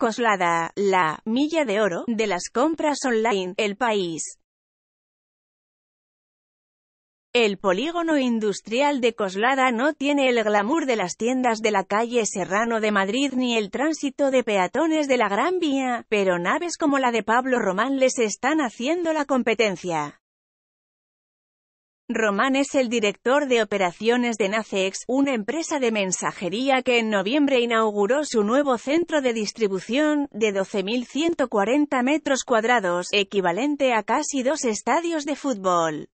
Coslada, la milla de oro de las compras online, el país. El polígono industrial de Coslada no tiene el glamour de las tiendas de la calle Serrano de Madrid ni el tránsito de peatones de la Gran Vía, pero naves como la de Pablo Román les están haciendo la competencia. Román es el director de operaciones de Nacex, una empresa de mensajería que en noviembre inauguró su nuevo centro de distribución, de 12.140 metros cuadrados, equivalente a casi dos estadios de fútbol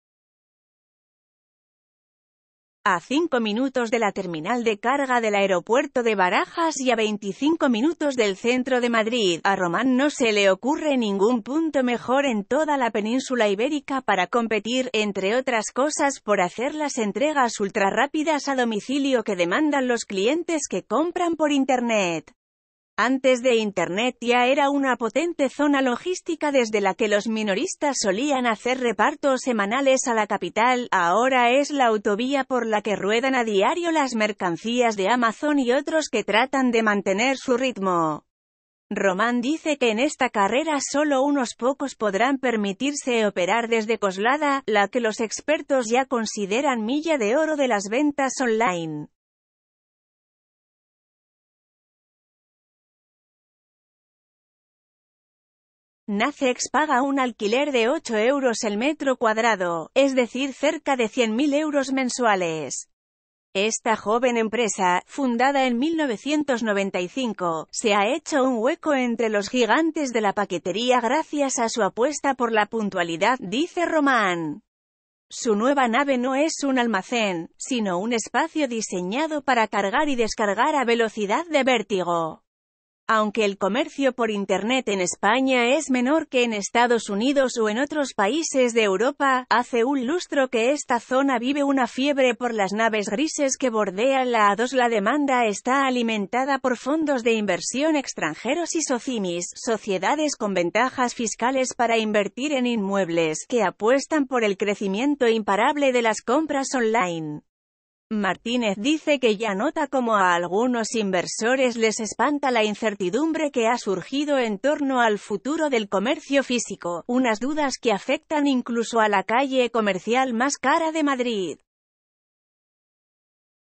a cinco minutos de la terminal de carga del aeropuerto de Barajas y a 25 minutos del centro de Madrid, a Román no se le ocurre ningún punto mejor en toda la península ibérica para competir, entre otras cosas por hacer las entregas ultrarrápidas a domicilio que demandan los clientes que compran por Internet. Antes de Internet ya era una potente zona logística desde la que los minoristas solían hacer repartos semanales a la capital, ahora es la autovía por la que ruedan a diario las mercancías de Amazon y otros que tratan de mantener su ritmo. Román dice que en esta carrera solo unos pocos podrán permitirse operar desde Coslada, la que los expertos ya consideran milla de oro de las ventas online. Nacex paga un alquiler de 8 euros el metro cuadrado, es decir, cerca de 100.000 euros mensuales. Esta joven empresa, fundada en 1995, se ha hecho un hueco entre los gigantes de la paquetería gracias a su apuesta por la puntualidad, dice Román. Su nueva nave no es un almacén, sino un espacio diseñado para cargar y descargar a velocidad de vértigo. Aunque el comercio por Internet en España es menor que en Estados Unidos o en otros países de Europa, hace un lustro que esta zona vive una fiebre por las naves grises que bordean la A2. La demanda está alimentada por fondos de inversión extranjeros y socimis, sociedades con ventajas fiscales para invertir en inmuebles, que apuestan por el crecimiento imparable de las compras online. Martínez dice que ya nota como a algunos inversores les espanta la incertidumbre que ha surgido en torno al futuro del comercio físico, unas dudas que afectan incluso a la calle comercial más cara de Madrid.